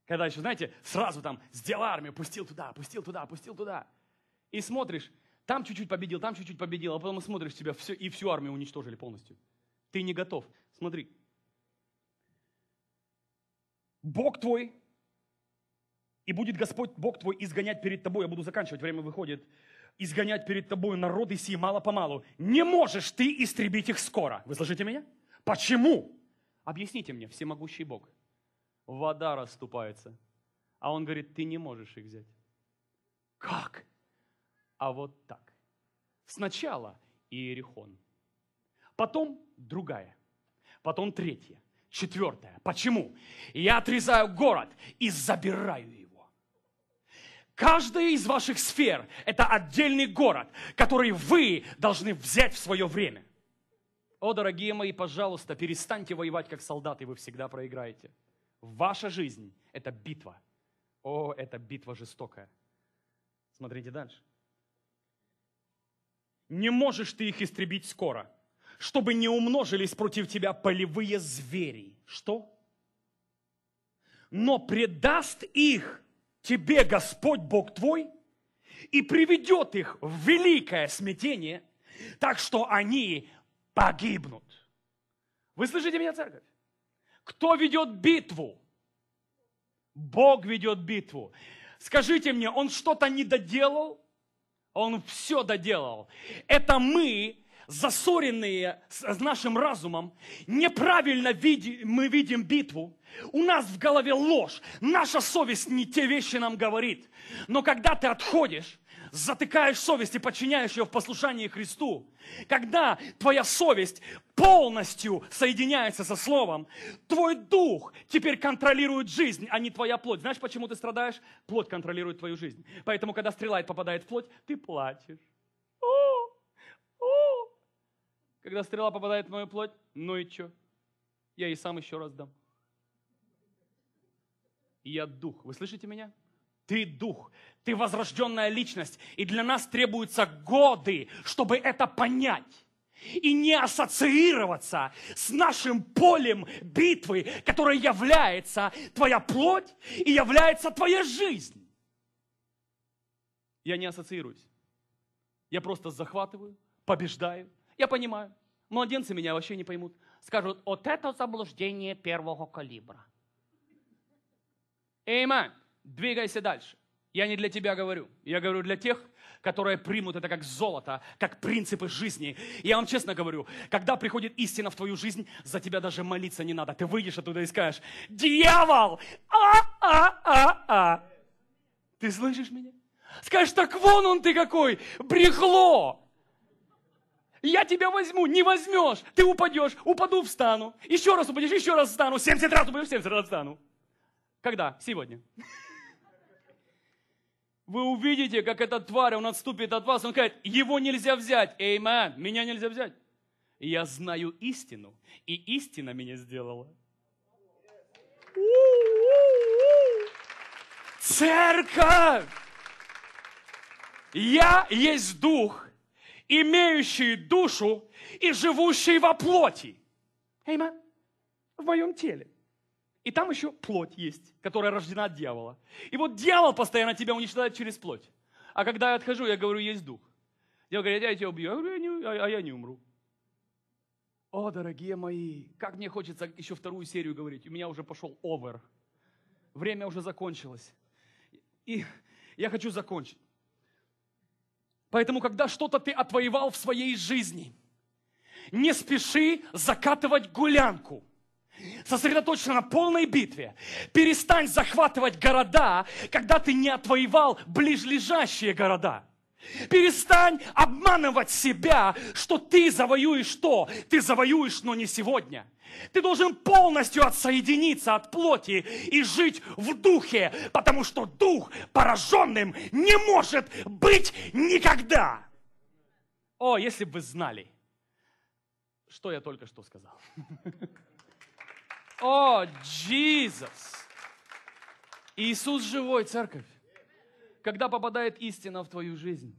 когда еще, знаете, сразу там сделал армию, пустил туда, пустил туда, пустил туда. И смотришь, там чуть-чуть победил, там чуть-чуть победил, а потом смотришь, тебя все, и всю армию уничтожили полностью. Ты не готов. Смотри. Бог твой, и будет Господь Бог твой изгонять перед тобой, я буду заканчивать, время выходит, изгонять перед тобой народы сии мало-помалу. Не можешь ты истребить их скоро. Вы слышите меня? Почему? Объясните мне, всемогущий Бог вода расступается. А он говорит, ты не можешь их взять. Как? А вот так. Сначала Иерихон, потом другая, потом третья, четвертая. Почему? Я отрезаю город и забираю его. Каждая из ваших сфер – это отдельный город, который вы должны взять в свое время. О, дорогие мои, пожалуйста, перестаньте воевать как солдаты, вы всегда проиграете. Ваша жизнь – это битва. О, это битва жестокая. Смотрите дальше. Не можешь ты их истребить скоро, чтобы не умножились против тебя полевые звери. Что? Но предаст их тебе Господь Бог твой и приведет их в великое смятение, так что они погибнут. Вы слышите меня, церковь? Кто ведет битву? Бог ведет битву. Скажите мне, он что-то не доделал? Он все доделал. Это мы, засоренные с нашим разумом, неправильно видим. мы видим битву, у нас в голове ложь, наша совесть не те вещи нам говорит. Но когда ты отходишь, затыкаешь совесть и подчиняешь ее в послушании Христу, когда твоя совесть полностью соединяется со Словом, твой дух теперь контролирует жизнь, а не твоя плоть. Знаешь, почему ты страдаешь? Плоть контролирует твою жизнь. Поэтому, когда стрела попадает в плоть, ты плачешь. О, о. Когда стрела попадает в мою плоть, ну и что? Я ей сам еще раз дам. я дух. Вы слышите меня? Ты дух, ты возрожденная личность. И для нас требуются годы, чтобы это понять. И не ассоциироваться с нашим полем битвы, которое является твоя плоть и является твоя жизнь. Я не ассоциируюсь. Я просто захватываю, побеждаю. Я понимаю. Младенцы меня вообще не поймут. Скажут, вот это заблуждение первого калибра. Amen двигайся дальше. Я не для тебя говорю. Я говорю для тех, которые примут это как золото, как принципы жизни. я вам честно говорю, когда приходит истина в твою жизнь, за тебя даже молиться не надо. Ты выйдешь оттуда и скажешь, дьявол! А-а-а-а! Ты слышишь меня? Скажешь, так вон он ты какой, брехло! Я тебя возьму, не возьмешь, ты упадешь, упаду, встану, еще раз упадешь, еще раз встану, 70 раз упаду, 70 раз встану. Когда? Сегодня вы увидите, как эта тварь, он отступит от вас, он говорит, его нельзя взять, эймен, меня нельзя взять. Я знаю истину, и истина меня сделала. Церковь! Я есть дух, имеющий душу и живущий во плоти. Эймен, в моем теле. И там еще плоть есть, которая рождена от дьявола. И вот дьявол постоянно тебя уничтожает через плоть. А когда я отхожу, я говорю, есть дух. Дьявол говорит, я тебя убью. Я а говорю, я не, а, а я не умру. О, дорогие мои, как мне хочется еще вторую серию говорить. У меня уже пошел овер. Время уже закончилось. И я хочу закончить. Поэтому, когда что-то ты отвоевал в своей жизни, не спеши закатывать гулянку. Сосредоточься на полной битве. Перестань захватывать города, когда ты не отвоевал ближлежащие города. Перестань обманывать себя, что ты завоюешь то, ты завоюешь, но не сегодня. Ты должен полностью отсоединиться от плоти и жить в духе, потому что дух пораженным не может быть никогда. О, если бы вы знали, что я только что сказал. О, Иисус! Иисус живой, церковь. Когда попадает истина в твою жизнь,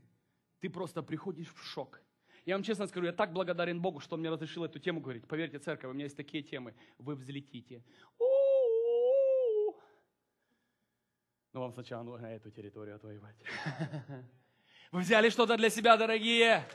ты просто приходишь в шок. Я вам честно скажу, я так благодарен Богу, что Он мне разрешил эту тему говорить. Поверьте, церковь, у меня есть такие темы. Вы взлетите. Но вам сначала нужно эту территорию отвоевать. Вы взяли что-то для себя, дорогие?